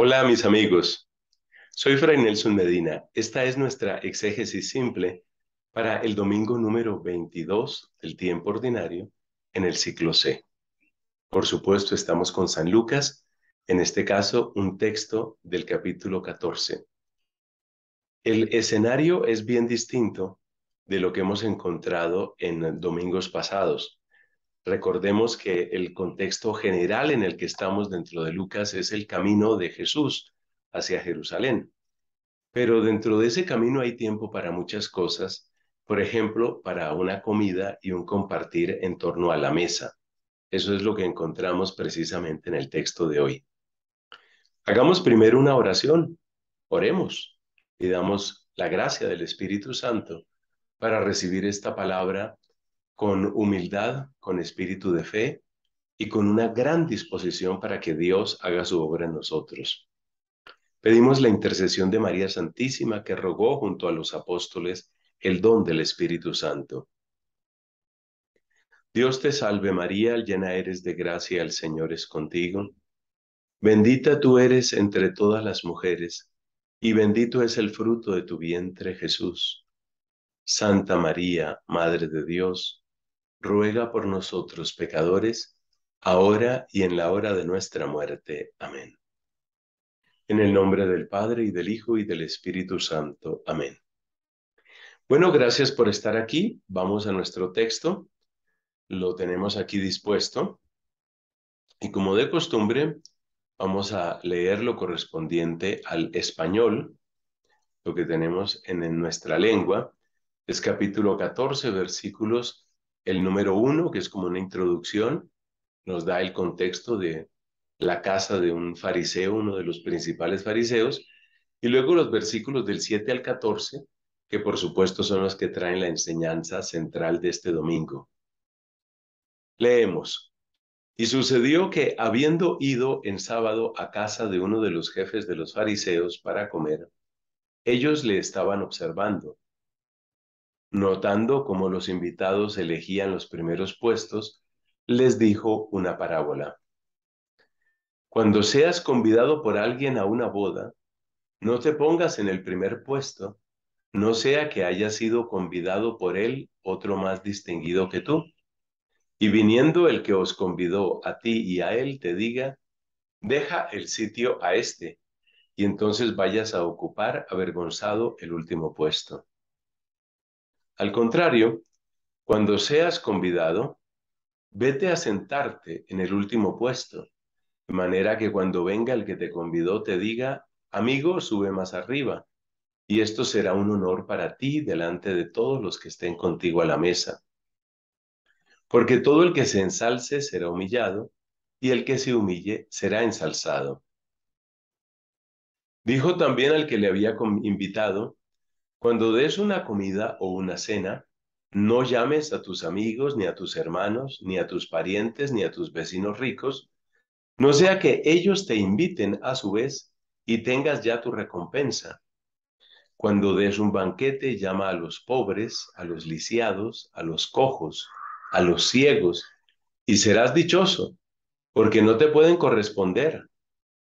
Hola mis amigos, soy Fray Nelson Medina. Esta es nuestra exégesis simple para el domingo número 22 del tiempo ordinario en el ciclo C. Por supuesto, estamos con San Lucas, en este caso un texto del capítulo 14. El escenario es bien distinto de lo que hemos encontrado en domingos pasados. Recordemos que el contexto general en el que estamos dentro de Lucas es el camino de Jesús hacia Jerusalén. Pero dentro de ese camino hay tiempo para muchas cosas, por ejemplo, para una comida y un compartir en torno a la mesa. Eso es lo que encontramos precisamente en el texto de hoy. Hagamos primero una oración, oremos y damos la gracia del Espíritu Santo para recibir esta palabra con humildad, con espíritu de fe y con una gran disposición para que Dios haga su obra en nosotros. Pedimos la intercesión de María Santísima que rogó junto a los apóstoles el don del Espíritu Santo. Dios te salve María, llena eres de gracia, el Señor es contigo. Bendita tú eres entre todas las mujeres, y bendito es el fruto de tu vientre Jesús. Santa María, Madre de Dios, ruega por nosotros pecadores, ahora y en la hora de nuestra muerte. Amén. En el nombre del Padre y del Hijo y del Espíritu Santo. Amén. Bueno, gracias por estar aquí. Vamos a nuestro texto. Lo tenemos aquí dispuesto. Y como de costumbre, vamos a leer lo correspondiente al español, lo que tenemos en, nuestra lengua. Es capítulo 14, versículos el número uno, que es como una introducción, nos da el contexto de la casa de un fariseo, uno de los principales fariseos, y luego los versículos del 7 al 14, que por supuesto son los que traen la enseñanza central de este domingo. Leemos. Y sucedió que, habiendo ido en sábado a casa de uno de los jefes de los fariseos para comer, ellos le estaban observando notando cómo los invitados elegían los primeros puestos, les dijo una parábola. Cuando seas convidado por alguien a una boda, no te pongas en el primer puesto, no sea que haya sido convidado por él otro más distinguido que tú. Y viniendo el que os convidó a ti y a él, te diga, deja el sitio a este, y entonces vayas a ocupar avergonzado el último puesto. Al contrario, cuando seas convidado, vete a sentarte en el último puesto, de manera que cuando venga el que te convidó te diga, amigo, sube más arriba, y esto será un honor para ti delante de todos los que estén contigo a la mesa. Porque todo el que se ensalce será humillado, y el que se humille será ensalzado. Dijo también al que le había invitado, cuando des una comida o una cena, no llames a tus amigos, ni a tus hermanos, ni a tus parientes, ni a tus vecinos ricos, no sea que ellos te inviten a su vez y tengas ya tu recompensa. Cuando des un banquete, llama a los pobres, a los lisiados, a los cojos, a los ciegos, y serás dichoso, porque no te pueden corresponder,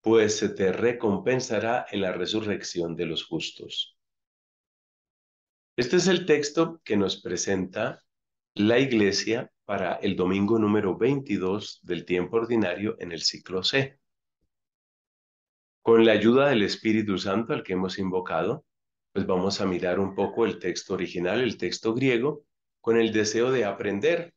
pues se te recompensará en la resurrección de los justos. Este es el texto que nos presenta la iglesia para el domingo número 22 del tiempo ordinario en el ciclo C. Con la ayuda del Espíritu Santo al que hemos invocado, pues vamos a mirar un poco el texto original, el texto griego, con el deseo de aprender,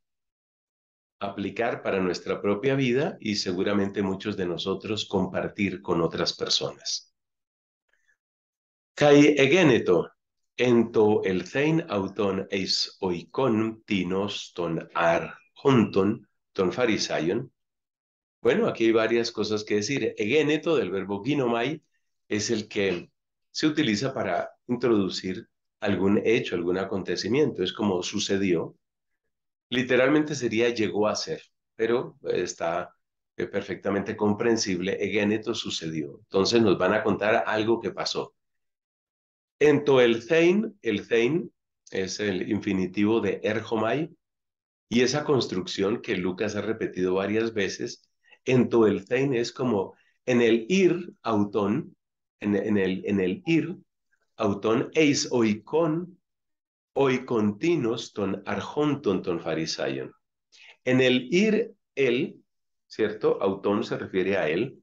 aplicar para nuestra propia vida y seguramente muchos de nosotros compartir con otras personas. Kai egeneto ento el zein auton eis oikon tinos ton arjonton ton farisayon. Bueno, aquí hay varias cosas que decir. Egeneto del verbo ginomai es el que se utiliza para introducir algún hecho, algún acontecimiento. Es como sucedió. Literalmente sería llegó a ser, pero está eh, perfectamente comprensible. Egeneto sucedió. Entonces nos van a contar algo que pasó. Ento el Zein el zein es el infinitivo de Erjomai, y esa construcción que Lucas ha repetido varias veces, en el zein es como en el ir, autón, en, el, en el ir, autón eis oikon, oikontinos ton arjonton ton farisayon. En el ir, él, ¿cierto? Autón se refiere a él,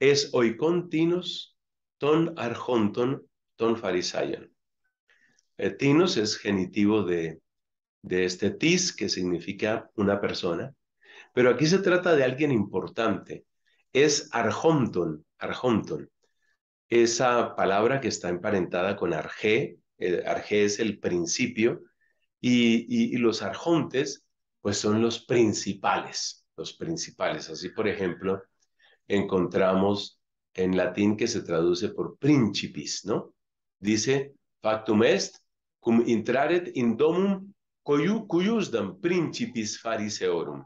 es oikontinos ton arjonton ton eh, Tinos es genitivo de, de este tis, que significa una persona, pero aquí se trata de alguien importante. Es arjonton, arjonton. Esa palabra que está emparentada con arge, eh, arge es el principio, y, y los arjontes, pues son los principales, los principales. Así, por ejemplo, encontramos en latín que se traduce por principis, ¿no? Dice, factum est, cum intraret in domum cuyusdam principis fariseorum.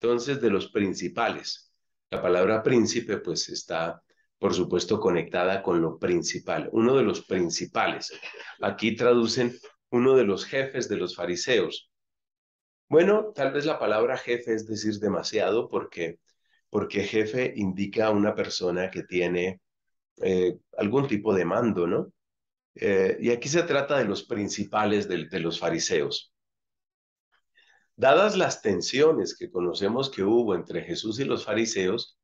Entonces, de los principales. La palabra príncipe, pues, está, por supuesto, conectada con lo principal. Uno de los principales. Aquí traducen uno de los jefes de los fariseos. Bueno, tal vez la palabra jefe es decir demasiado porque, porque jefe indica a una persona que tiene eh, algún tipo de mando, ¿no? Eh, y aquí se trata de los principales de, los fariseos. Dadas las tensiones que conocemos que hubo entre Jesús y los fariseos,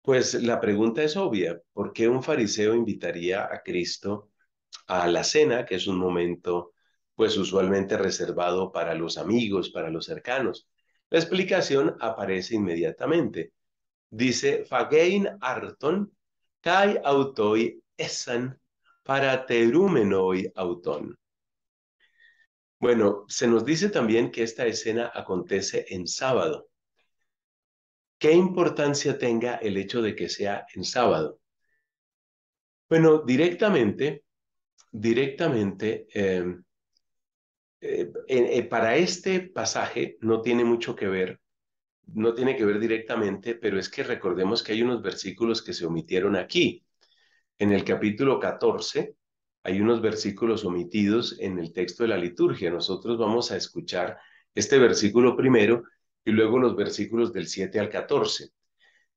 pues la pregunta es obvia, ¿por qué un fariseo invitaría a Cristo a la cena, que es un momento pues usualmente reservado para los amigos, para los cercanos? La explicación aparece inmediatamente. Dice, Fagein Arton, Kai Autoi esan, para y autón. Bueno, se nos dice también que esta escena acontece en sábado. ¿Qué importancia tenga el hecho de que sea en sábado? Bueno, directamente, directamente, em, eh, eh, para este pasaje no tiene mucho que ver, no tiene que ver directamente, pero es que recordemos que hay unos versículos que se omitieron aquí. En el capítulo 14 hay unos versículos omitidos en el texto de la liturgia. Nosotros vamos a escuchar este versículo primero y luego los versículos del 7 al 14.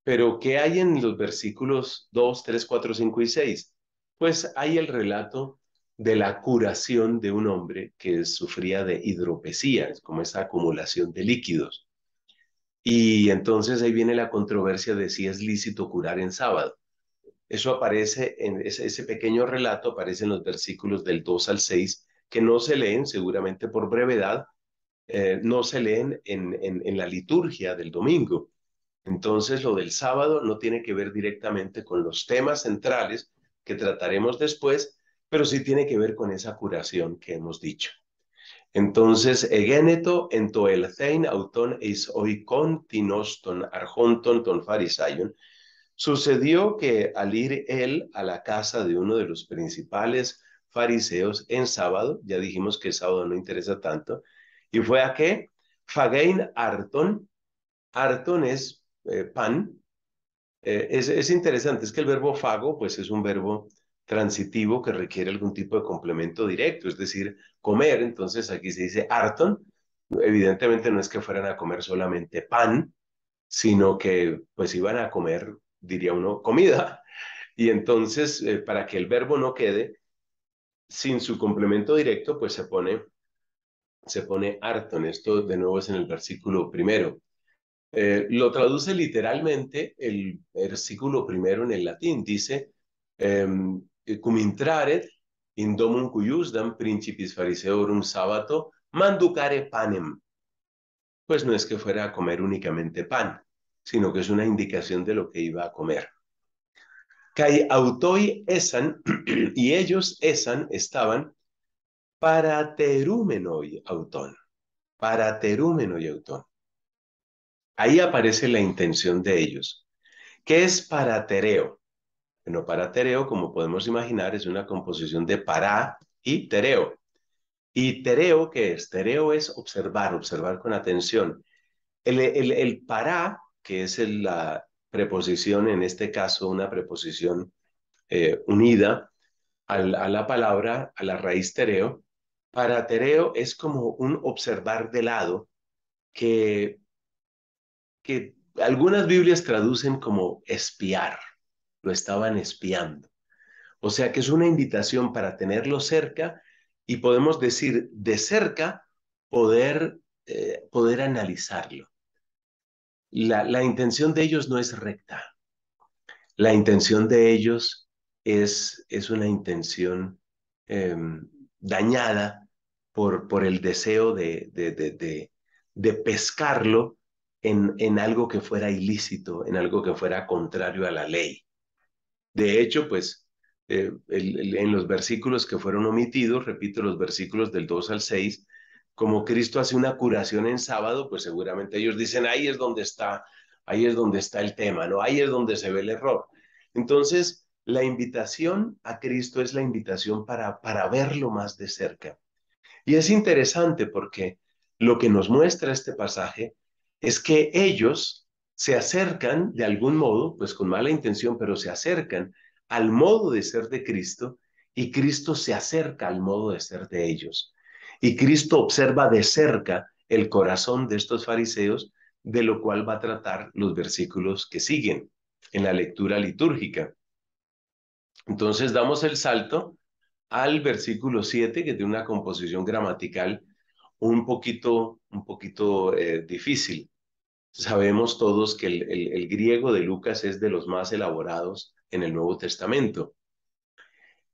Pero, ¿qué hay en los versículos 2, 3, 4, 5 y 6? Pues hay el relato de la curación de un hombre que sufría de hidropesía, como esa acumulación de líquidos. Y entonces ahí viene la controversia de si es lícito curar en sábado. Eso aparece en ese, pequeño relato, aparece en los versículos del 2 al 6, que no se leen seguramente por brevedad, eh, no se leen en, la liturgia del domingo. Entonces, lo del sábado no tiene que ver directamente con los temas centrales que trataremos después, pero sí tiene que ver con esa curación que hemos dicho. Entonces, Egeneto en el auton eis oikon tinoston ton Sucedió que al ir él a la casa de uno de los principales fariseos en sábado, ya dijimos que el sábado no interesa tanto, y fue a que Fagein Arton, Arton es eh, pan, eh, es, interesante, es que el verbo fago, pues es un verbo transitivo que requiere algún tipo de complemento directo, es decir, comer, entonces aquí se dice Arton, evidentemente no es que fueran a comer solamente pan, sino que pues iban a comer diría uno, comida. Y entonces, eh, para que el verbo no quede sin su complemento directo, pues se pone, se pone Esto de nuevo es en el versículo primero. Eh, lo traduce literalmente el versículo primero en el latín. Dice, em, cum intraret domum cuiusdam principis fariseorum sabato manducare panem. Pues no es que fuera a comer únicamente pan, sino que es una indicación de lo que iba a comer. Kai autoi esan, y ellos esan, estaban, para terúmenoi autón, para autón. Ahí aparece la intención de ellos, que es para tereo. Bueno, para tereo, como podemos imaginar, es una composición de para y tereo. Y tereo, ¿qué es? Tereo es observar, observar con atención. El, el, el para que es la preposición, en este caso una preposición eh, unida a la palabra, a la raíz tereo. Para tereo es como un observar de lado que, que algunas Biblias traducen como espiar, lo estaban espiando. O sea que es una invitación para tenerlo cerca y podemos decir de cerca poder, eh, poder analizarlo la, intención de ellos no es recta. La intención de ellos es, es una intención em, dañada por, por el deseo de, de, de, pescarlo en, en, algo que fuera ilícito, en algo que fuera contrario a la ley. De hecho, pues eh, en los versículos que fueron omitidos, repito, los versículos del 2 al 6, como Cristo hace una curación en sábado, pues seguramente ellos dicen, ahí es donde está, ahí es donde está el tema, ¿no? Ahí es donde se ve el error. Entonces, la invitación a Cristo es la invitación para, para verlo más de cerca. Y es interesante porque lo que nos muestra este pasaje es que ellos se acercan de algún modo, pues con mala intención, pero se acercan al modo de ser de Cristo y Cristo se acerca al modo de ser de ellos. Y Cristo observa de cerca el corazón de estos fariseos, de lo cual va a tratar los versículos que siguen en la lectura litúrgica. Entonces damos el salto al versículo 7, que tiene una composición gramatical un poquito, un poquito eh, difícil. Sabemos todos que el, griego de Lucas es de los más elaborados en el Nuevo Testamento.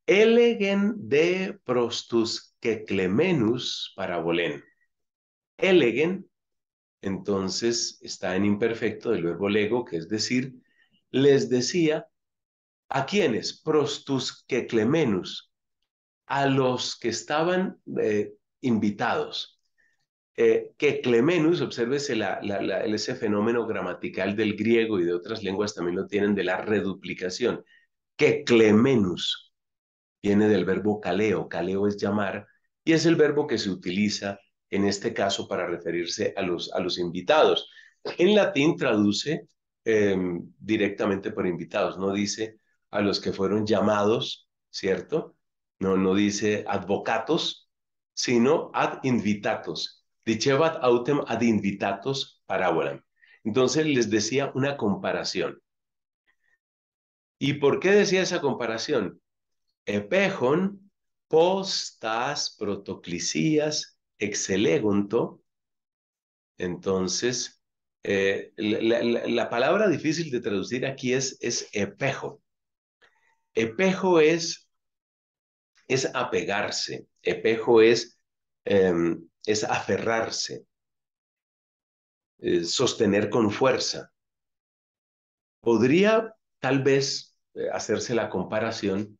Elegen de prostus que clemenus parabolén. Elegen, entonces, está en imperfecto del verbo lego, que es decir, les decía, ¿a quiénes? Prostus que clemenus, a los que estaban eh, invitados. Eh, que clemenus, obsérvese ese fenómeno gramatical del griego y de otras lenguas también lo tienen de la reduplicación. Que clemenus viene del verbo caleo, caleo es llamar, y es el verbo que se utiliza en este caso para referirse a los, a los invitados. En latín traduce em, directamente por invitados, no dice a los que fueron llamados, ¿cierto? No, no dice advocatos, sino ad invitatos. Dicebat autem ad invitatos parabolam. Entonces les decía una comparación. ¿Y por qué decía esa comparación? Epejon postas protoclisías exelegonto. Entonces, eh, la, palabra difícil de traducir aquí es, es epejo. Epejo es, es apegarse, epejo es, em, es aferrarse, sostener con fuerza. Podría tal vez eh, hacerse la comparación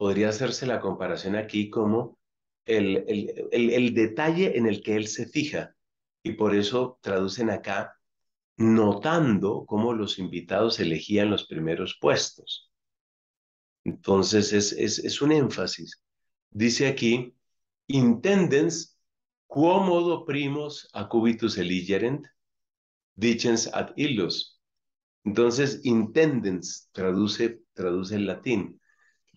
podría hacerse la comparación aquí como el, el, detalle en el que él se fija. Y por eso traducen acá notando cómo los invitados elegían los primeros puestos. Entonces es, un énfasis. Dice aquí, intendens quomodo primos acubitus eligerent, dicens ad illos. Entonces, intendens traduce, traduce el latín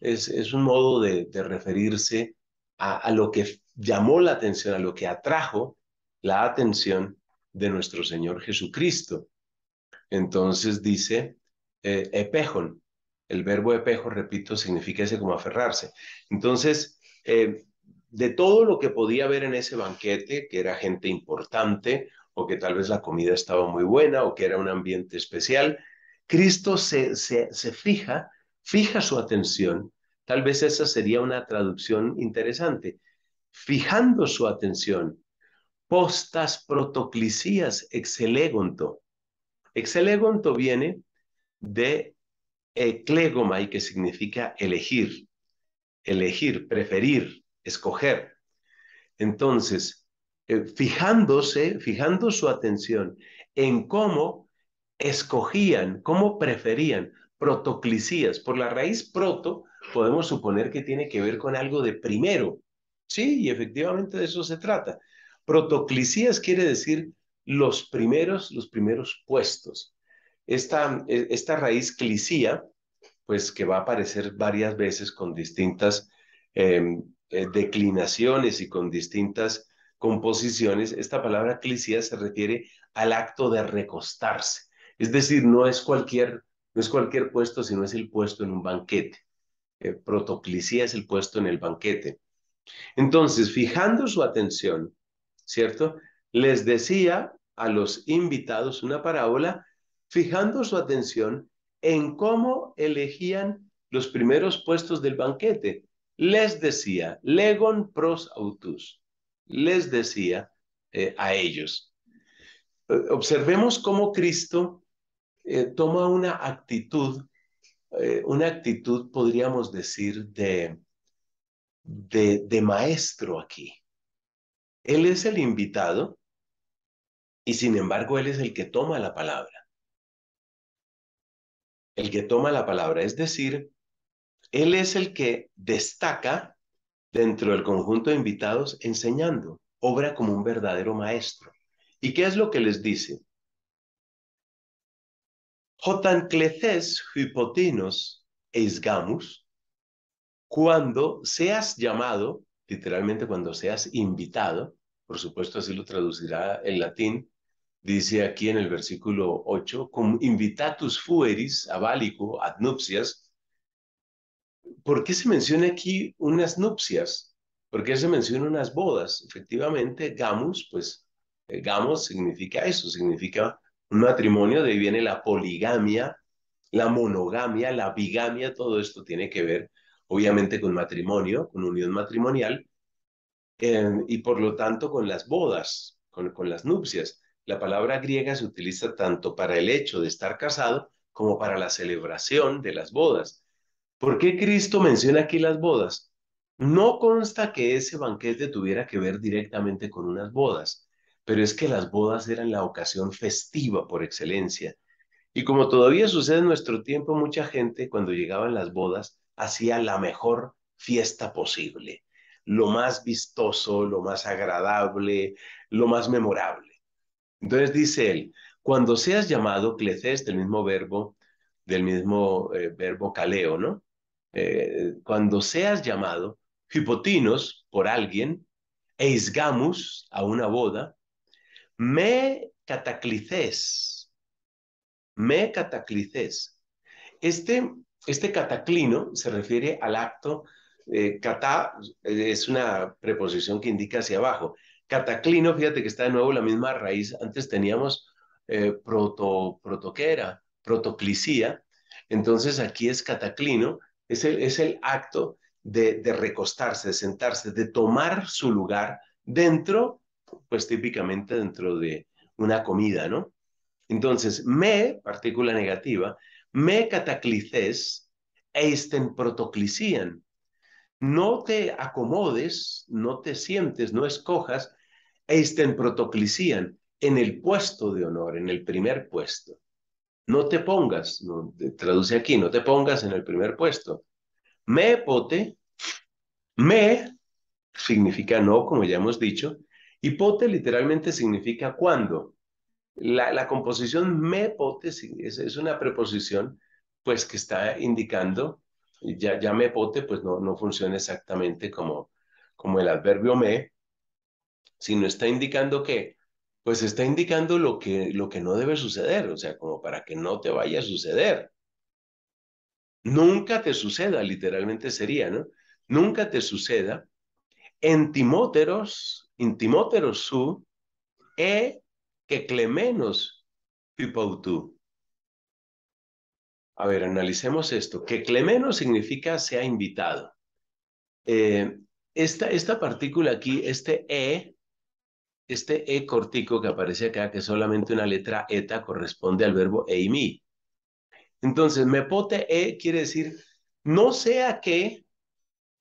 es, un modo de, referirse a, lo que llamó la atención, a lo que atrajo la atención de nuestro Señor Jesucristo. Entonces dice eh, epejon, el verbo epejo, repito, significa ese como aferrarse. Entonces, eh, de todo lo que podía ver en ese banquete, que era gente importante, o que tal vez la comida estaba muy buena, o que era un ambiente especial, Cristo se, se fija fija su atención, tal vez esa sería una traducción interesante, fijando su atención, postas protoclisías exelegonto. Exelegonto viene de y que significa elegir, elegir, preferir, escoger. Entonces, eh, fijándose, fijando su atención en cómo escogían, cómo preferían, protoclicías. Por la raíz proto podemos suponer que tiene que ver con algo de primero. Sí, y efectivamente de eso se trata. Protoclicías quiere decir los primeros, los primeros puestos. Esta, e, esta raíz clicía, pues que va a aparecer varias veces con distintas em, eh, declinaciones y con distintas composiciones, esta palabra clicía se refiere al acto de recostarse. Es decir, no es cualquier no es cualquier puesto, sino es el puesto en un banquete. Eh, es el puesto en el banquete. Entonces, fijando su atención, ¿cierto? Les decía a los invitados una parábola, fijando su atención en cómo elegían los primeros puestos del banquete. Les decía, legon pros autus, les decía eh, a ellos. Eh, observemos cómo Cristo eh, toma una actitud, eh, una actitud, podríamos decir, de, de maestro aquí. Él es el invitado y sin embargo él es el que toma la palabra. El que toma la palabra, es decir, él es el que destaca dentro del conjunto de invitados enseñando, obra como un verdadero maestro. ¿Y qué es lo que les dice? hipotinos es gamus cuando seas llamado, literalmente cuando seas invitado, por supuesto así lo traducirá el latín, dice aquí en el versículo 8, cum invitatus fueris abalico ad nupcias. ¿Por qué se menciona aquí unas nupcias? ¿Por qué se menciona unas bodas? Efectivamente, gamus, pues, eh, gamos significa eso, significa un matrimonio, de viene la poligamia, la monogamia, la bigamia, todo esto tiene que ver obviamente con matrimonio, con unión matrimonial, eh, y por lo tanto con las bodas, con, con las nupcias. La palabra griega se utiliza tanto para el hecho de estar casado como para la celebración de las bodas. ¿Por qué Cristo menciona aquí las bodas? No consta que ese banquete tuviera que ver directamente con unas bodas, pero es que las bodas eran la ocasión festiva por excelencia. Y como todavía sucede en nuestro tiempo, mucha gente cuando llegaban las bodas hacía la mejor fiesta posible, lo más vistoso, lo más agradable, lo más memorable. Entonces dice él, cuando seas llamado, cleces, del mismo verbo, del mismo eh, verbo caleo, ¿no? Eh, cuando seas llamado, hipotinos, por alguien, eisgamus, a una boda, me cataclices, me cataclices. Este, este cataclino se refiere al acto, catá eh, cata eh, es una preposición que indica hacia abajo. Cataclino, fíjate que está de nuevo la misma raíz, antes teníamos eh, proto, protoquera, protoclicía, entonces aquí es cataclino, es el, es el acto de, de recostarse, de sentarse, de tomar su lugar dentro pues típicamente dentro de una comida, ¿no? Entonces, me, partícula negativa, me cataclices eisten protoclician. No te acomodes, no te sientes, no escojas eisten protoclician en el puesto de honor, en el primer puesto. No te pongas, traduce aquí, no te pongas en el primer puesto. Me pote, me significa no, como ya hemos dicho, Hipote literalmente significa cuando. La, composición me pote es, una preposición pues que está indicando, ya, ya pote pues no, no funciona exactamente como, como el adverbio me, sino está indicando que pues está indicando lo que, lo que no debe suceder, o sea, como para que no te vaya a suceder. Nunca te suceda, literalmente sería, ¿no? Nunca te suceda en Timóteros Intimótero su e que Clemenos pipautú. A ver, analicemos esto. Que Clemenos significa sea invitado. Eh, esta, esta partícula aquí, este e, este e cortico que aparece acá, que solamente una letra eta, corresponde al verbo eimi. Entonces, me pote e quiere decir, no sea que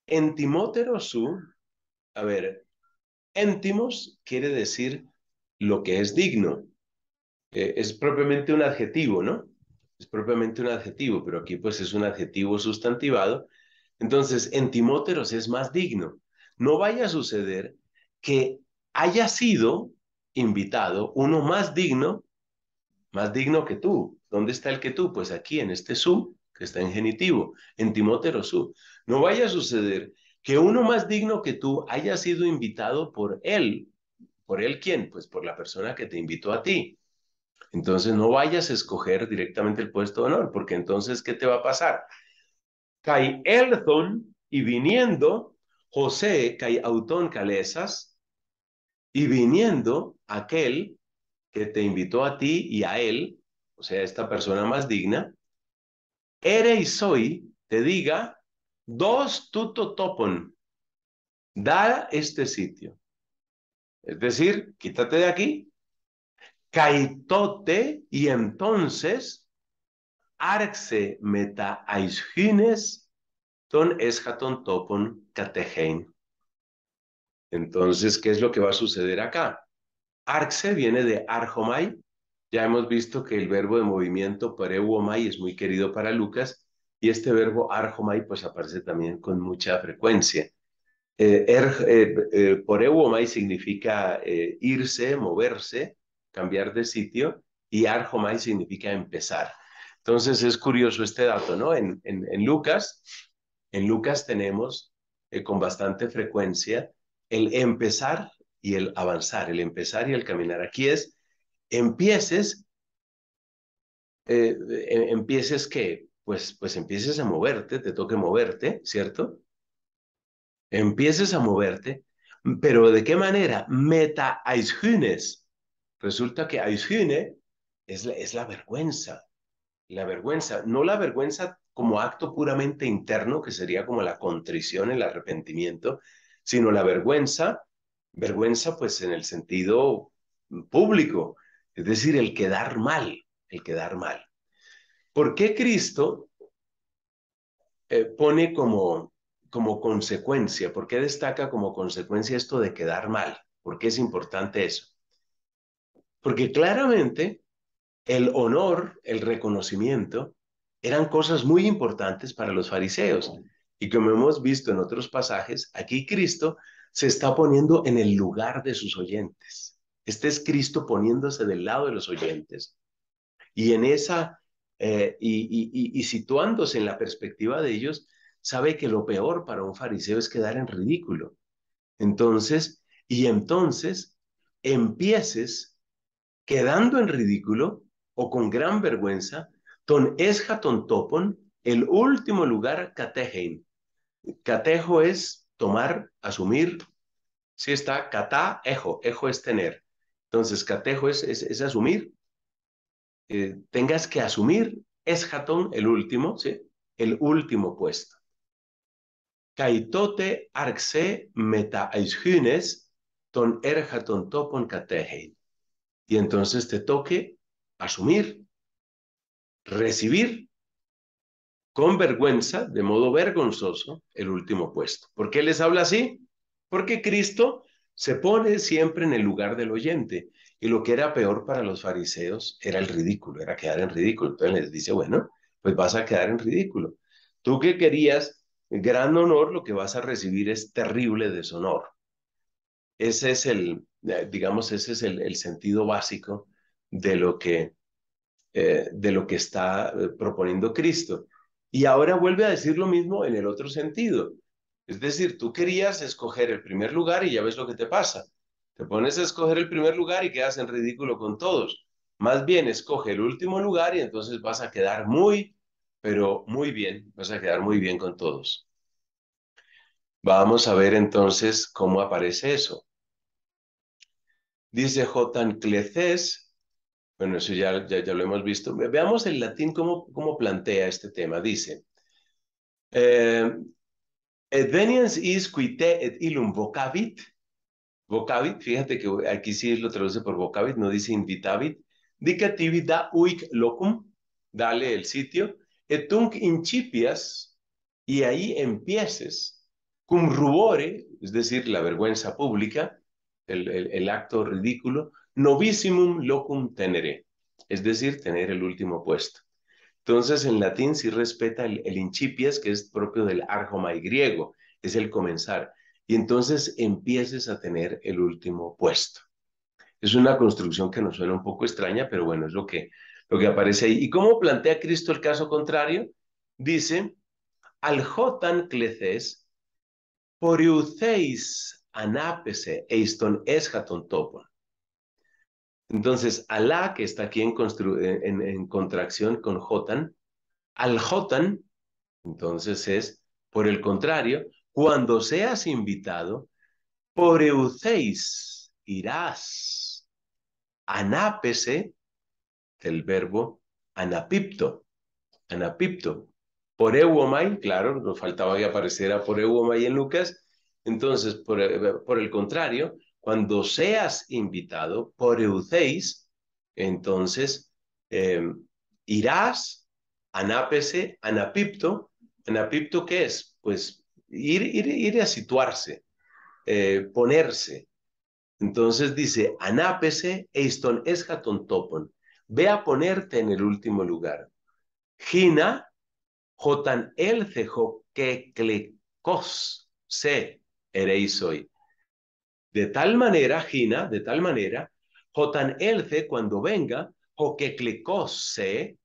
en Timótero su, a ver, Éntimos quiere decir lo que es digno. Eh, es propiamente un adjetivo, ¿no? Es propiamente un adjetivo, pero aquí pues es un adjetivo sustantivado. Entonces, entimóteros es más digno. No vaya a suceder que haya sido invitado uno más digno, más digno que tú. ¿Dónde está el que tú? Pues aquí, en este su, que está en genitivo, entimóteros su. No vaya a suceder que uno más digno que tú haya sido invitado por él. ¿Por él quién? Pues por la persona que te invitó a ti. Entonces no vayas a escoger directamente el puesto de honor, porque entonces, ¿qué te va a pasar? Cai Elzon y viniendo José Cai Autón Calesas y viniendo aquel que te invitó a ti y a él, o sea, esta persona más digna, eres y soy, te diga, dos tutotopon, da este sitio. Es decir, quítate de aquí, caitote, y entonces arxe meta aishines ton eschaton topon catejein. Entonces, ¿qué es lo que va a suceder acá? Arxe viene de arjomai. Ya hemos visto que el verbo de movimiento pereuomai es muy querido para Lucas y este verbo arjomai pues aparece también con mucha frecuencia. Eh, er, eh, eh, por significa irse, moverse, cambiar de sitio, y arjomai significa empezar. Entonces es curioso este dato, ¿no? En, en, Lucas, en Lucas tenemos con bastante frecuencia el empezar y el avanzar, el empezar y el caminar. Aquí es empieces, empieces qué? Pues, pues, empieces a moverte, te toque moverte, ¿cierto? Empieces a moverte, pero ¿de qué manera? Meta aishunes. Resulta que aishune es es la vergüenza. La vergüenza, no la vergüenza como acto puramente interno, que sería como la contrición, el arrepentimiento, sino la vergüenza, vergüenza pues en el sentido público, es decir, el quedar mal, el quedar mal. ¿Por qué Cristo eh, pone como, como consecuencia, por qué destaca como consecuencia esto de quedar mal? ¿Por qué es importante eso? Porque claramente el honor, el reconocimiento, eran cosas muy importantes para los fariseos. Y como hemos visto en otros pasajes, aquí Cristo se está poniendo en el lugar de sus oyentes. Este es Cristo poniéndose del lado de los oyentes. Y en esa eh, y, situándose en la perspectiva de ellos, sabe que lo peor para un fariseo es quedar en ridículo. Entonces, y entonces empieces quedando en ridículo o con gran vergüenza, ton ton topon, el último lugar catejein. Catejo es tomar, asumir. Si está, kata, ejo. Ejo es tener. Entonces, catejo es, es asumir. Eh, tengas que asumir es jatón, el último, ¿sí? El último puesto. Kaitote ton er topon Y entonces te toque asumir, recibir con vergüenza, de modo vergonzoso, el último puesto. ¿Por qué les habla así? Porque Cristo se pone siempre en el lugar del oyente y lo que era peor para los fariseos era el ridículo, era quedar en ridículo. Entonces les dice, bueno, pues vas a quedar en ridículo. Tú que querías gran honor, lo que vas a recibir es terrible deshonor. Ese es el, eh, digamos, ese es el, sentido básico de lo que, eh, de lo que está eh, proponiendo Cristo. Y ahora vuelve a decir lo mismo en el otro sentido. Es decir, tú querías escoger el primer lugar y ya ves lo que te pasa. Te pones a escoger el primer lugar y quedas en ridículo con todos. Más bien escoge el último lugar y entonces vas a quedar muy, pero muy bien, vas a quedar muy bien con todos. Vamos a ver entonces cómo aparece eso. Dice Cleces, bueno, eso ya, ya, lo hemos visto. Veamos el latín cómo, cómo plantea este tema. Dice, eh, is quite et illum vocavit, Vocabit, fíjate que aquí sí lo traduce por vocabit, no dice invitavit. Dicativi da uic locum, dale el sitio. Etunc incipias, y ahí empieces. Cum rubore, es decir, la vergüenza pública, el, acto ridículo. Novissimum locum tenere, es decir, tener el último puesto. Entonces, en latín sí respeta el, el incipias, que es propio del arjoma y griego, es el comenzar y entonces empieces a tener el último puesto. Es una construcción que nos suena un poco extraña, pero bueno, es lo que, lo que aparece ahí. ¿Y cómo plantea Cristo el caso contrario? Dice, al Jotan Cleces, poriuceis anápese eiston eschaton topon. Entonces, Alá, que está aquí en, en contracción con Jotan, al Jotan, entonces es, por el contrario, cuando seas invitado, por irás. Anápese del verbo anapipto. Anapipto. Por claro, nos faltaba que apareciera por en Lucas. Entonces, eh, por, el contrario, cuando seas invitado por entonces em, irás, anápese, anapipto. ¿Anapipto qué es? Pues ir, a situarse, eh, ponerse. Entonces dice, anápese, eiston eschaton topon, ve a ponerte en el último lugar. Gina, jotan el cejo que se eréis hoy. De tal manera, Gina, de tal manera, jotan elce cuando venga, o que se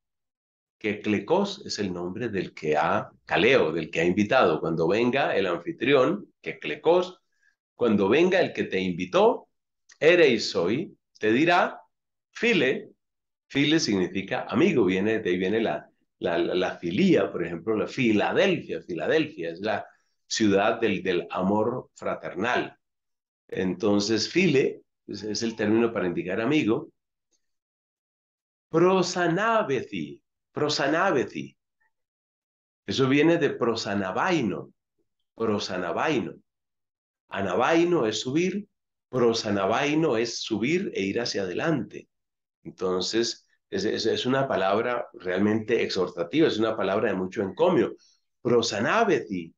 que Clecos es el nombre del que ha, Caleo, del que ha invitado. Cuando venga el anfitrión, que Clecos, cuando venga el que te invitó, eres Soy, te dirá, file, file significa amigo, viene, de ahí viene la, la, filía, por ejemplo, la Filadelfia, Filadelfia es la ciudad del, amor fraternal. Entonces, file es, el término para indicar amigo. Prosanabeti, prosanabeti. Eso viene de prosanabaino, prosanabaino. Anabaino es subir, prosanabaino es subir e ir hacia adelante. Entonces, es, una palabra realmente exhortativa, es una palabra de mucho encomio. Prosanabeti,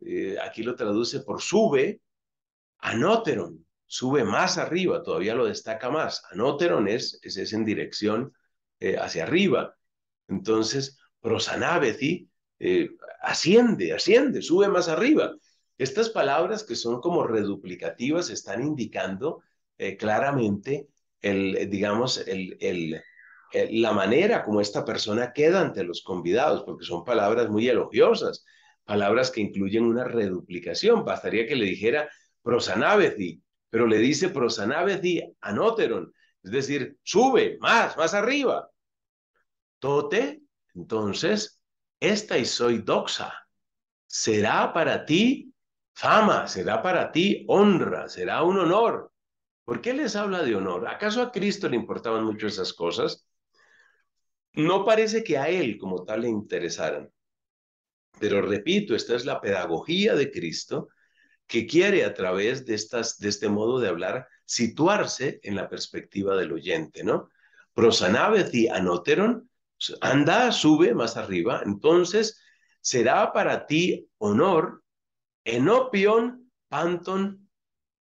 eh, aquí lo traduce por sube, anóteron, sube más arriba, todavía lo destaca más. Anóteron es, en dirección eh, hacia arriba. Entonces, prosanabeti eh, asciende, asciende, sube más arriba. Estas palabras que son como reduplicativas están indicando eh, claramente el, digamos, la manera como esta persona queda ante los convidados, porque son palabras muy elogiosas, palabras que incluyen una reduplicación. Bastaría que le dijera prosanabeti, pero le dice prosanabeti anóteron, es decir, sube más, más arriba entonces, esta y soy doxa. Será para ti fama, será para ti honra, será un honor. ¿Por qué les habla de honor? ¿Acaso a Cristo le importaban mucho esas cosas? No parece que a él como tal le interesaran. Pero repito, esta es la pedagogía de Cristo que quiere a través de, estas, de este modo de hablar situarse en la perspectiva del oyente, ¿no? y anoteron anda, sube más arriba. Entonces, será para ti honor en enopion panton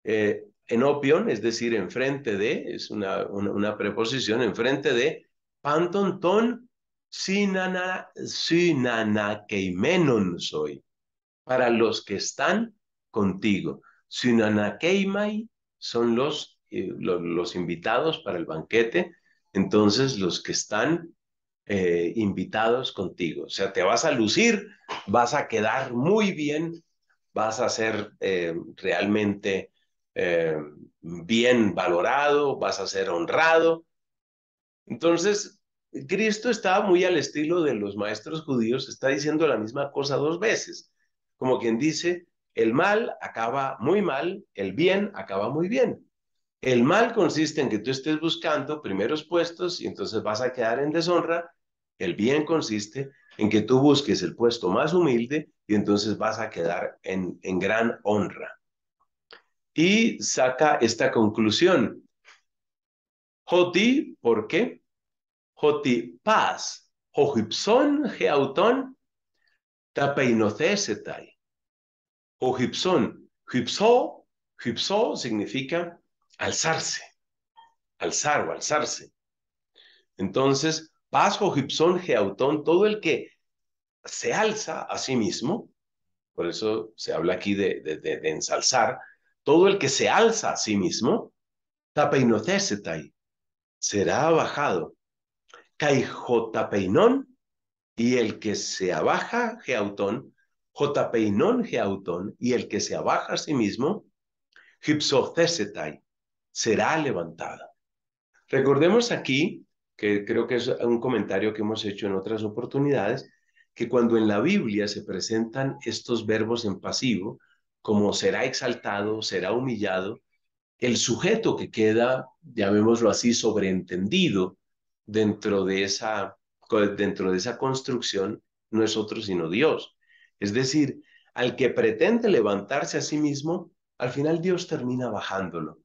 eh, en enopion, es decir, enfrente de, es una, una, preposición, enfrente de panton ton sinana, keimenon soy, para los que están contigo. keimai son los, eh, los, los invitados para el banquete, entonces los que están eh, invitados contigo. O sea, te vas a lucir, vas a quedar muy bien, vas a ser eh, realmente eh, bien valorado, vas a ser honrado. Entonces, Cristo está muy al estilo de los maestros judíos, está diciendo la misma cosa dos veces, como quien dice, el mal acaba muy mal, el bien acaba muy bien. El mal consiste en que tú estés buscando primeros puestos y entonces vas a quedar en deshonra el bien consiste en que tú busques el puesto más humilde y entonces vas a quedar en, gran honra. Y saca esta conclusión. Joti, ¿por qué? Joti paz, Jojipson geautón, tapeinocesetai. Ojipson, Jipso significa alzarse, alzar o alzarse. Entonces, Paso Gipsón, Geautón, todo el que se alza a sí mismo, por eso se habla aquí de, ensalzar, todo el que se alza a sí mismo, tapeinocesetai, será bajado. Caijotapeinón, y el que se abaja, Geautón, Jotapeinón Geautón y el que se abaja a sí mismo, Hipsocesetai, será levantado. Recordemos aquí que creo que es un comentario que hemos hecho en otras oportunidades, que cuando en la Biblia se presentan estos verbos en pasivo, como será exaltado, será humillado, el sujeto que queda, llamémoslo así, sobreentendido dentro de esa, dentro de esa construcción, no es otro sino Dios. Es decir, al que pretende levantarse a sí mismo, al final Dios termina bajándolo.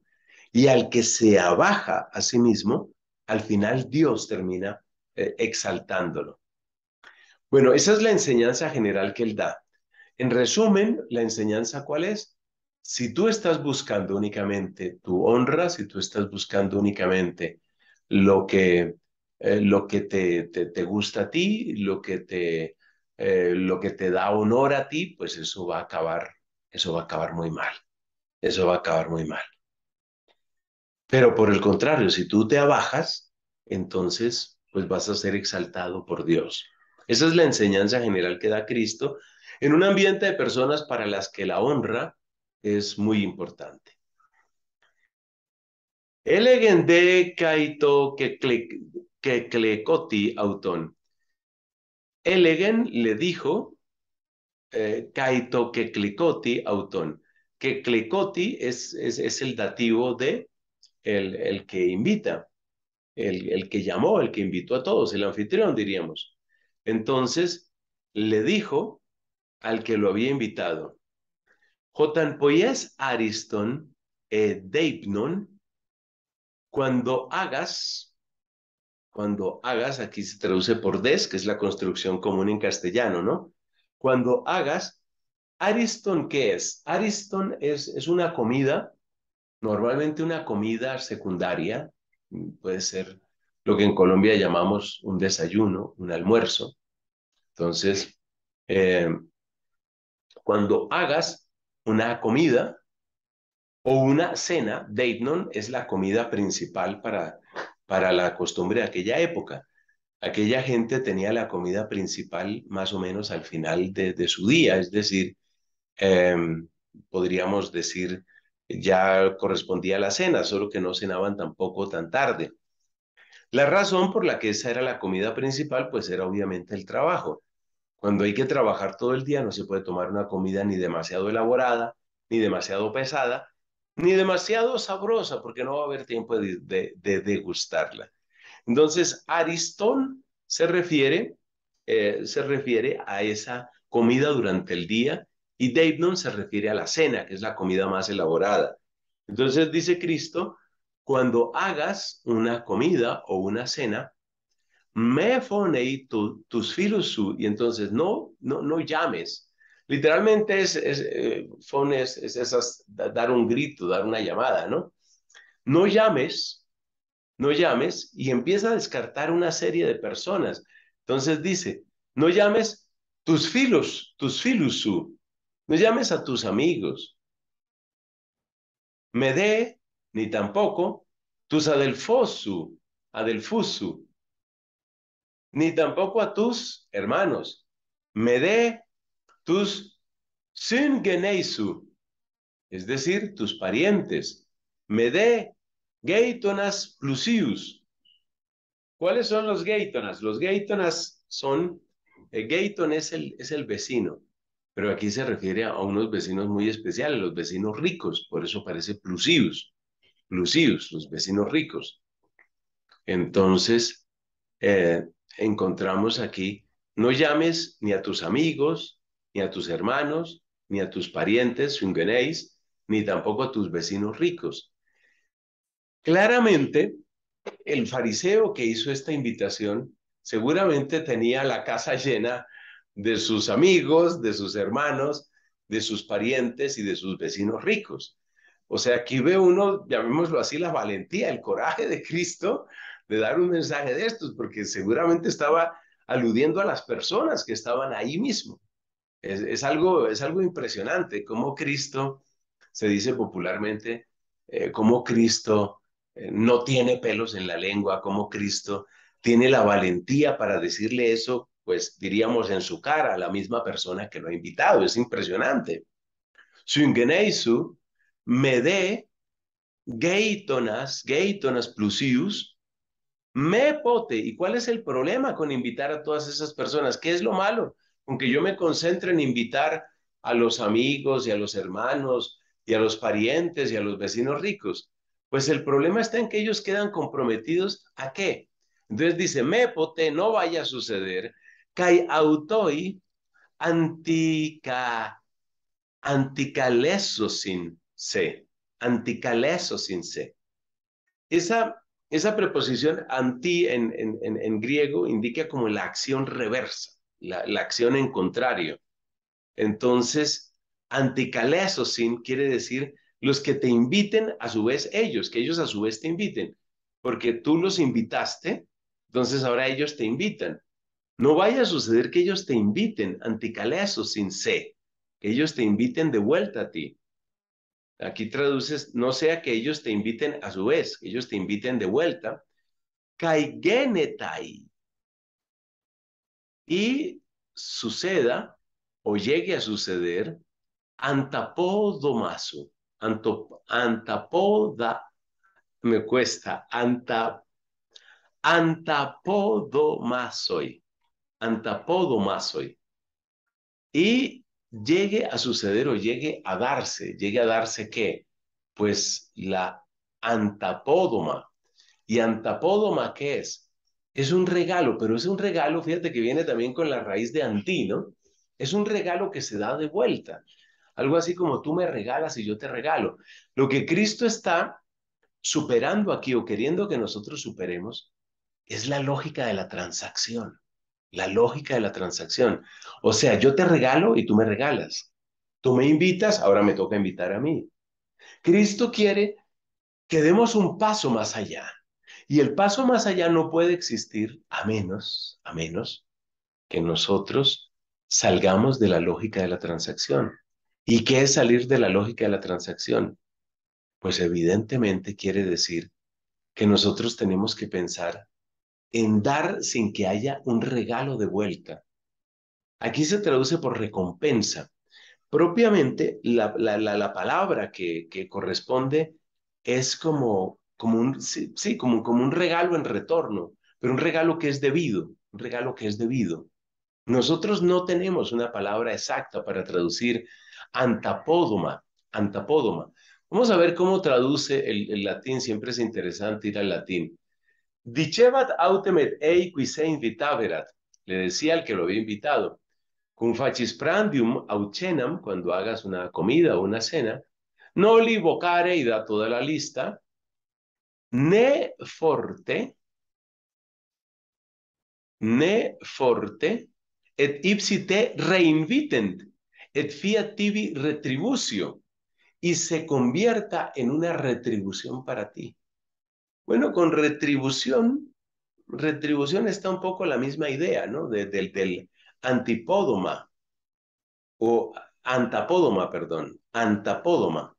Y al que se abaja a sí mismo, al final Dios termina eh, exaltándolo. Bueno, esa es la enseñanza general que él da. En resumen, la enseñanza cuál es? Si tú estás buscando únicamente tu honra, si tú estás buscando únicamente lo que, eh, lo que te, te, gusta a ti, lo que, te, eh, lo que te da honor a ti, pues eso va a acabar, eso va a acabar muy mal. Eso va a acabar muy mal. Pero por el contrario, si tú te abajas, entonces pues vas a ser exaltado por Dios. Esa es la enseñanza general que da Cristo en un ambiente de personas para las que la honra es muy importante. de kaito klekoti auton. Elegen le dijo eh, kaito que Autón. auton. es, es, es el dativo de el, que invita, el, que llamó, el que invitó a todos, el anfitrión, diríamos. Entonces, le dijo al que lo había invitado, Jotan ariston e deipnon, cuando hagas, cuando hagas, aquí se traduce por des, que es la construcción común en castellano, ¿no? Cuando hagas, ariston, ¿qué es? Ariston es, es una comida Normalmente una comida secundaria mm, puede ser lo que en Colombia llamamos un desayuno, un almuerzo. Entonces, eh, cuando hagas una comida o una cena, Deitnon es la comida principal para, para la costumbre de aquella época. Aquella gente tenía la comida principal más o menos al final de, su día, es decir, em, podríamos decir ya correspondía a la cena, solo que no cenaban tampoco tan tarde. La razón por la que esa era la comida principal, pues era obviamente el trabajo. Cuando hay que trabajar todo el día, no se puede tomar una comida ni demasiado elaborada, ni demasiado pesada, ni demasiado sabrosa, porque no va a haber tiempo de, degustarla. Entonces, Aristón se refiere, eh, se refiere a esa comida durante el día y Deibnon se refiere a la cena, que es la comida más elaborada. Entonces dice Cristo, cuando hagas una comida o una cena, me fonei tu, tus filosu, y entonces no, no, no llames. Literalmente es, es eh, esas, dar un grito, dar una llamada, ¿no? No llames, no llames, y empieza a descartar una serie de personas. Entonces dice, no llames tus filos, tus filosu. No llames a tus amigos. Me dé, ni tampoco, tus adelfosu, adelfusu, ni tampoco a tus hermanos. Me dé tus syngeneisu, es decir, tus parientes. Me dé geitonas plusius. ¿Cuáles son los geitonas? Los geitonas son, el eh, geiton es el, es el vecino pero aquí se refiere a unos vecinos muy especiales, los vecinos ricos, por eso parece plusius, plusius, los vecinos ricos. Entonces, eh, encontramos aquí, no llames ni a tus amigos, ni a tus hermanos, ni a tus parientes, ni tampoco a tus vecinos ricos. Claramente, el fariseo que hizo esta invitación seguramente tenía la casa llena de sus amigos, de sus hermanos, de sus parientes y de sus vecinos ricos. O sea, aquí ve uno, llamémoslo así, la valentía, el coraje de Cristo de dar un mensaje de estos, porque seguramente estaba aludiendo a las personas que estaban ahí mismo. Es, algo, es algo impresionante cómo Cristo, se dice popularmente, eh, cómo Cristo eh, no tiene pelos en la lengua, cómo Cristo tiene la valentía para decirle eso pues diríamos en su cara la misma persona que lo ha invitado. Es impresionante. Syngeneisu me dé geitonas, geitonas plusius, me pote. ¿Y cuál es el problema con invitar a todas esas personas? ¿Qué es lo malo? Aunque yo me concentre en invitar a los amigos y a los hermanos y a los parientes y a los vecinos ricos. Pues el problema está en que ellos quedan comprometidos a qué. Entonces dice, me pote, no vaya a suceder kai autoi antica anticalesosin se, anticalesosin se. Esa, esa preposición anti en, griego indica como la acción reversa, la, la acción en contrario. Entonces, anticalesosin quiere decir los que te inviten, a su vez ellos, que ellos a su vez te inviten, porque tú los invitaste, entonces ahora ellos te invitan. No vaya a suceder que ellos te inviten, anticaleso, sin C, que ellos te inviten de vuelta a ti. Aquí traduces, no sea que ellos te inviten a su vez, que ellos te inviten de vuelta. Caigenetai. Y suceda o llegue a suceder antapodomaso. antapoda, me cuesta, anta, antapodoma soy, Y llegue a suceder o llegue a darse, llegue a darse qué? Pues la antapódoma. ¿Y antapódoma qué es? Es un regalo, pero es un regalo, fíjate que viene también con la raíz de antino. Es un regalo que se da de vuelta. Algo así como tú me regalas y yo te regalo. Lo que Cristo está superando aquí o queriendo que nosotros superemos es la lógica de la transacción la lógica de la transacción. O sea, yo te regalo y tú me regalas. Tú me invitas, ahora me toca invitar a mí. Cristo quiere que demos un paso más allá. Y el paso más allá no puede existir a menos, a menos que nosotros salgamos de la lógica de la transacción. ¿Y qué es salir de la lógica de la transacción? Pues evidentemente quiere decir que nosotros tenemos que pensar en dar sin que haya un regalo de vuelta. Aquí se traduce por recompensa. Propiamente, la, palabra que, corresponde es como, como, un, sí, como, como un regalo en retorno, pero un regalo que es debido, un regalo que es debido. Nosotros no tenemos una palabra exacta para traducir antapódoma, antapódoma. Vamos a ver cómo traduce el latín, siempre es interesante ir al latín. Dicebat autemet ei qui se invitaverat, le decía al que lo había invitado, cum facis prandium auchenam, cuando hagas una comida o una cena, no li vocare y da toda la lista, ne forte, ne forte, et ipsi te reinvitent, et fiat tibi retribucio, y se convierta en una retribución para ti. Bueno, con retribución, retribución está un poco la misma idea, ¿no? del, del antipódoma o antapódoma, perdón, antapódoma.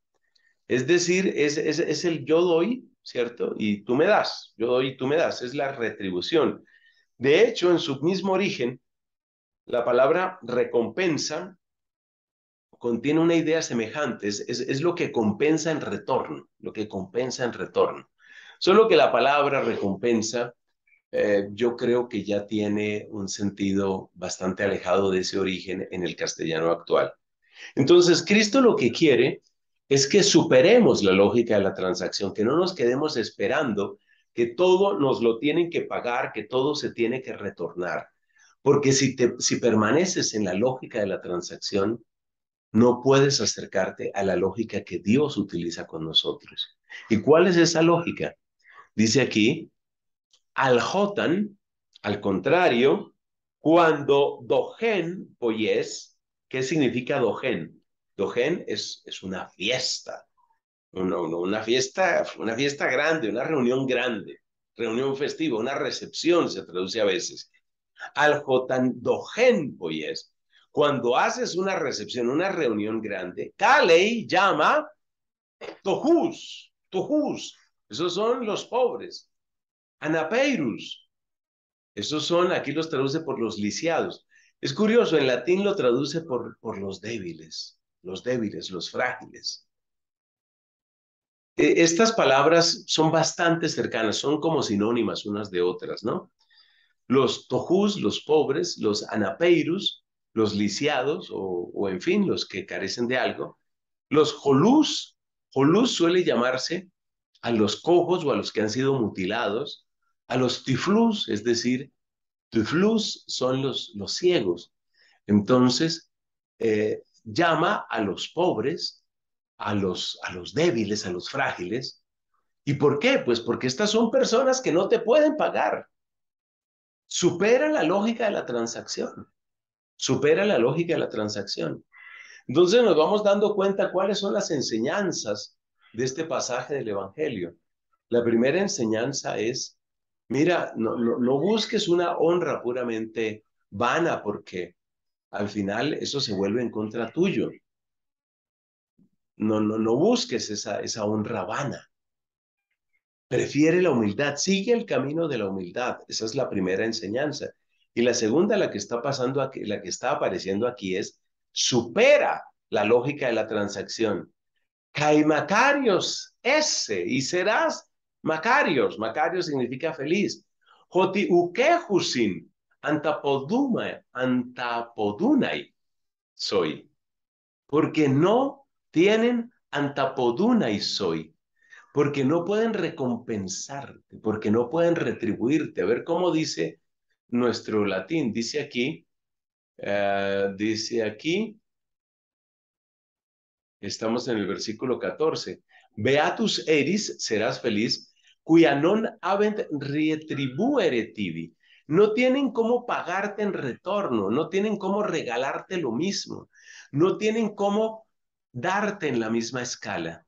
Es decir, es, el yo doy, ¿cierto? Y tú me das, yo doy y tú me das, es la retribución. De hecho, en su mismo origen, la palabra recompensa contiene una idea semejante, es lo que compensa en retorno, lo que compensa en retorno. Solo que la palabra recompensa, eh, yo creo que ya tiene un sentido bastante alejado de ese origen en el castellano actual. Entonces, Cristo lo que quiere es que superemos la lógica de la transacción, que no nos quedemos esperando que todo nos lo tienen que pagar, que todo se tiene que retornar. Porque si, si permaneces en la lógica de la transacción, no puedes acercarte a la lógica que Dios utiliza con nosotros. ¿Y cuál es esa lógica? Dice aquí, al Jotan, al contrario, cuando Dogen Poyes, ¿qué significa dojen? Dogen es, es una fiesta, una, una, fiesta, una fiesta grande, una reunión grande, reunión festiva, una recepción se traduce a veces. Al Jotan Dogen Poyes, cuando haces una recepción, una reunión grande, Kalei llama Tojus, Tojus, esos son los pobres. Anapeirus. Esos son, aquí los traduce por los lisiados. Es curioso, en latín lo traduce por, por los débiles, los débiles, los frágiles. E, estas palabras son bastante cercanas, son como sinónimas unas de otras, ¿no? Los tojus, los pobres, los anapeirus, los lisiados, o, o en fin, los que carecen de algo. Los holús, holús suele llamarse a los cojos o a los que han sido mutilados, a los tiflus, es decir, tiflus son los, los ciegos. Entonces, eh, llama a los pobres, a los, a los débiles, a los frágiles. ¿Y por qué? Pues porque estas son personas que no te pueden pagar. Supera la lógica de la transacción. Supera la lógica de la transacción. Entonces nos vamos dando cuenta cuáles son las enseñanzas de este pasaje del Evangelio. La primera enseñanza es, mira, no, no, busques una honra puramente vana porque al final eso se vuelve en contra tuyo. No, no, no busques esa, esa honra vana. Prefiere la humildad, sigue el camino de la humildad. Esa es la primera enseñanza. Y la segunda, la que está pasando aquí, la que está apareciendo aquí es supera la lógica de la transacción. Kai Macarios ese, y serás Macarios. Macarios significa feliz. Joti ukehusin, antapoduma, antapodunai, soy. Porque no tienen antapodunai soy. Porque no pueden recompensarte, porque no pueden retribuirte. A ver cómo dice nuestro latín. Dice aquí, eh, dice aquí, Estamos en el versículo 14. Beatus eris, serás feliz, cuya non habent retribuere tibi. No tienen cómo pagarte en retorno, no tienen cómo regalarte lo mismo, no tienen cómo darte en la misma escala.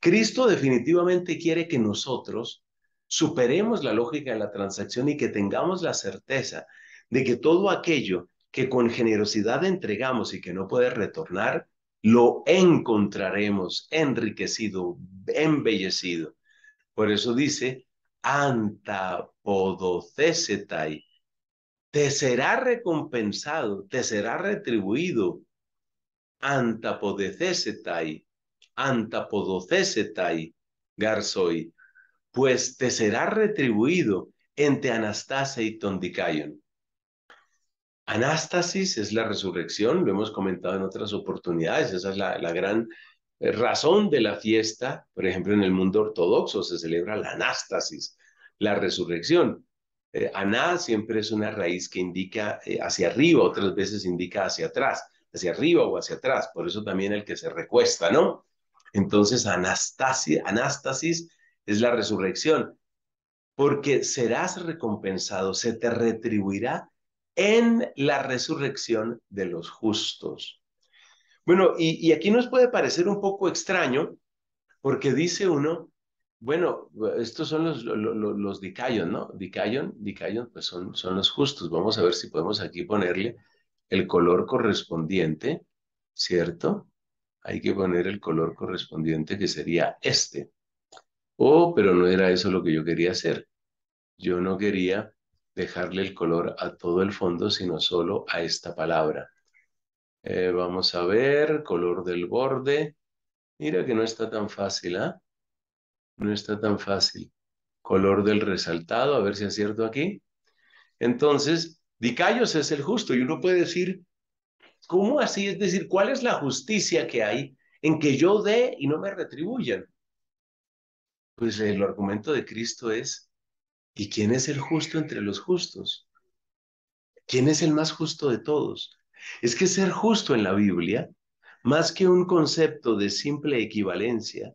Cristo definitivamente quiere que nosotros superemos la lógica de la transacción y que tengamos la certeza de que todo aquello que con generosidad entregamos y que no puede retornar, lo encontraremos enriquecido, embellecido. Por eso dice, anta te será recompensado, te será retribuido. Anta podocesetai, anta pues te será retribuido entre Anastase y Tondicayon. Anástasis es la resurrección, lo hemos comentado en otras oportunidades, esa es la, gran eh, razón de la fiesta, por ejemplo, en el mundo ortodoxo se celebra la anástasis, la resurrección. Eh, aná siempre es una raíz que indica eh, hacia arriba, otras veces indica hacia atrás, hacia arriba o hacia atrás, por eso también el que se recuesta, ¿no? Entonces, anastasis, anástasis es la resurrección, porque serás recompensado, se te retribuirá en la resurrección de los justos. Bueno, y, aquí nos puede parecer un poco extraño, porque dice uno, bueno, estos son los, los, ¿no? Dikayon, dikayon, pues son, son los justos. Vamos a ver si podemos aquí ponerle el color correspondiente, ¿cierto? Hay que poner el color correspondiente que sería este. Oh, pero no era eso lo que yo quería hacer. Yo no quería dejarle el color a todo el fondo, sino solo a esta palabra. Eh, vamos a ver, color del borde. Mira que no está tan fácil, ¿ah? No está tan fácil. Color del resaltado, a ver si acierto aquí. Entonces, Dicayos es el justo y uno puede decir, ¿cómo así? Es decir, ¿cuál es la justicia que hay en que yo dé y no me retribuyan? Pues el argumento de Cristo es, ¿Y quién es el justo entre los justos? ¿Quién es el más justo de todos? Es que ser justo en la Biblia, más que un concepto de simple equivalencia,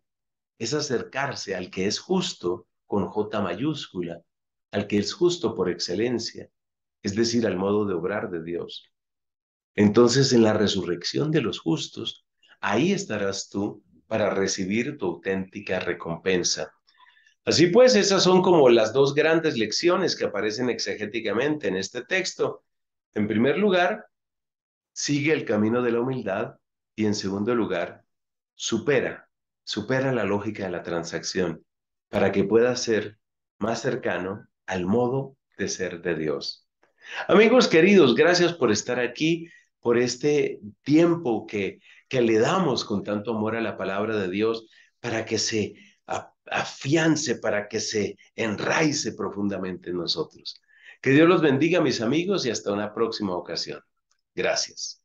es acercarse al que es justo con J mayúscula, al que es justo por excelencia, es decir, al modo de obrar de Dios. Entonces, en la resurrección de los justos, ahí estarás tú para recibir tu auténtica recompensa. Así pues, esas son como las dos grandes lecciones que aparecen exegéticamente en este texto. En primer lugar, sigue el camino de la humildad y en segundo lugar, supera, supera la lógica de la transacción para que pueda ser más cercano al modo de ser de Dios. Amigos queridos, gracias por estar aquí, por este tiempo que, que le damos con tanto amor a la palabra de Dios para que se afiance, para que se enraice profundamente en nosotros. Que Dios los bendiga, mis amigos, y hasta una próxima ocasión. Gracias.